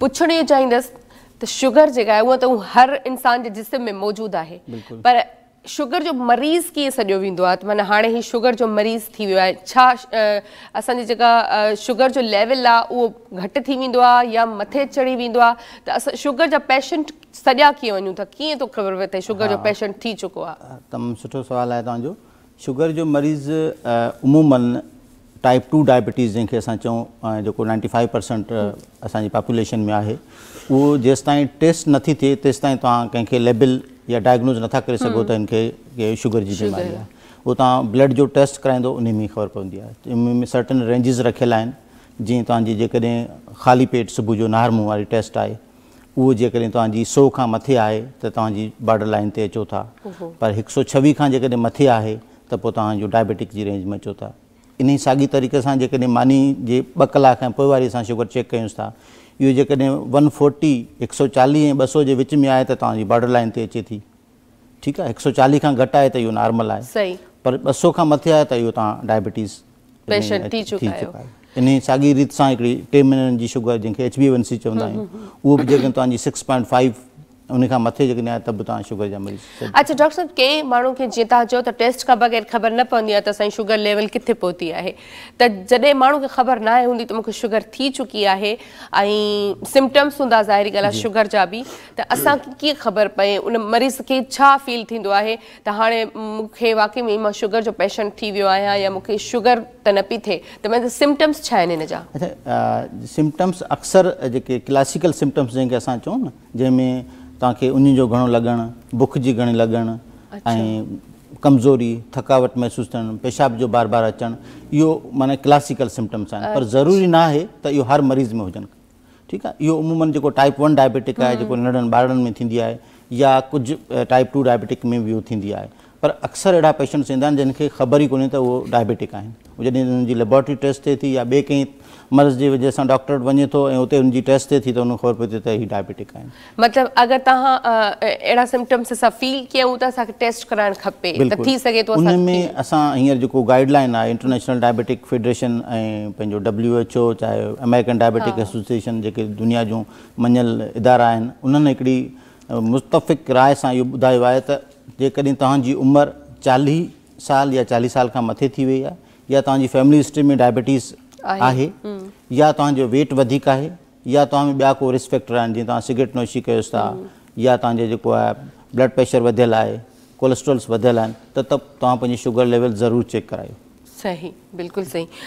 पुछण ई चाहींदसि त शुगर जेका आहे उहा त उहा हर इंसान जे जिस्म में मौजूदु आहे पर शुगर जो मरीज़ कीअं सॼो वेंदो आहे त माना हाणे हीअ शुगर जो मरीज़ थी वियो आहे छा असांजी जेका शुगर जो लेवल आहे उहो घटि थी वेंदो आहे या मथे चढ़ी वेंदो आहे त असां शुगर जा पेशंट सॼा कीअं वञूं था कीअं तो ख़बर पए त शुगर जो पेशंट थी चुको आहे तमामु सुठो सुवालु आहे तव्हांजो शुगर जो मरीज़ मरीज़नि टाइप टू डायबिटीज़ जैसे असां चऊं जेको नाइंटी फाइव परसेंट असांजी पॉपुलेशन में है वो जेसि टेस्ट नथी थे तेसि ताईं लेबल या डायग्नोज़ ना करे सघो त हिनखे शुगर की बीमारी है वो तुम ब्लड जो टेस्ट कराइन उन्हें में ख़बर पवी में सर्टन रेंजिस रखल आहिनि जीअं ख़ाली पेट सुबह जो नार मुंहुं वारी टेस्ट आहे उहो जेकॾहिं तव्हांजी सौ का मथे है त बॉर्डर लाइन ते अचो था पर एक सौ छवी का जो मथे है तो पोइ तव्हांजो डायबिटिक जी रेंज में अचो था इन ई साॻी तरीक़े सां जेकॾहिं मानी जे ॿ कलाक ऐं पोइ वारी असां शुगर चेक कयूंसि था इहो जेकॾहिं वन फोर्टी हिकु सौ चालीह ऐं ॿ सौ जे विच में आहे त तव्हांजी बॉर्डर लाइन ते अचे थी ठीकु आहे हिकु सौ चालीह खां घटि आहे त इहो नॉर्मल आहे पर ॿ सौ खां मथे आहे त इहो तव्हां डायबिटीज़ थी चुका आहियो इन साॻी रीति सां हिकिड़ी टे महीननि जी शुगर जंहिंखे एच बी वन सी चवंदा आहियूं हम्म, हम्म, हम्म। उहो बि जेकॾहिं तव्हांजी सिक्स पॉइंट फाइव उन मथे जेकॾहिं आहियां त बि तो शुगर जा मरीज़ अच्छा डॉक्टर साहब कई माण्हू खे जीअं तव्हां चयो टेस्ट खां बग़ैर ख़बर न पवी आहे त तो असांजी शुगर लेवल किथे पौती है त जॾहिं माण्हू खे ख़बर न आहे हूंदी त शुगर थी चुकी है ऐं सिम्टम्स हूंदा ज़ाहिरी शुगर जा बि त असांखे ख़बर पए उन मरीज़ के छा फील थींदो आहे त हाणे वाकई में मां शुगर जो पेशेंट थी वो आहियां या मूंखे शुगर त न पई थिए त मुंहिंजा सिम्टम्स अच्छा सिम्टम्स अक्सर जेके क्लासिकल सिम्टम्स जंहिंखे असां चऊं न तक उन जो लगन बुख की घणी लगन अच्छा। ऐं कमज़ोरी थकावट महसूस थियणु पेशाब जो बार बार अचान इहो माना क्लासिकल सिम्टम्स आहिनि पर अच्छा। ज़रूरी ना आहे त इहो हर मरीज़ में हुजनि ठीकु आहे इहो उमूमन जेको टाइप वन डायबिटिक है जो नंढनि ॿारनि में या कुछ टाइप टू डायबिटिक में भी थींदी आहे पर अक्सर अड़ा पेशेंट्स इंदा आहिनि जिन ख़बर ही कोन्हे त डायबिटिक आहिनि जॾहिं हुननि जी लेबॉर्ट्री टेस्ट थे थी या ॿिए कंहिं मर्ज़ की वजह से डॉक्टर वे वञे थो टेस्ट थे थी त ख़बर पए थी डायबिटिक आहिनि मतिलबु अगरि तव्हां सिम्टम्स असां फील कयूं त असांखे टेस्ट कराइणु खपे त थी गाइडलाइन है international diabetic federation W H O चाहे अमेरिकन डायबिटिक एसोसिएशन जेके दुनिया जो मनल इदारा आहिनि मुस्तफ़िक़ राय से यो ॿुधायो है जी तव्हांजी उमिरि साल या चाली साल का मथे थी वही या तव्हांजी फैमिली हिस्ट्री में डायबिटीज़ हम्म। आहे या तव्हांजो वेट वधीक है या तो में ॿिया को रिस्क फैक्टर सिगरेट नोशी कयोसि था हम्म। या तव्हांजो जेको है ब्लड प्रेशर वधियलु है कोलेस्ट्रोल्स वधियलु आहिनि त तव्हां पंहिंजी शुगर लेवल जरूर चेक करा सही बिल्कुल सही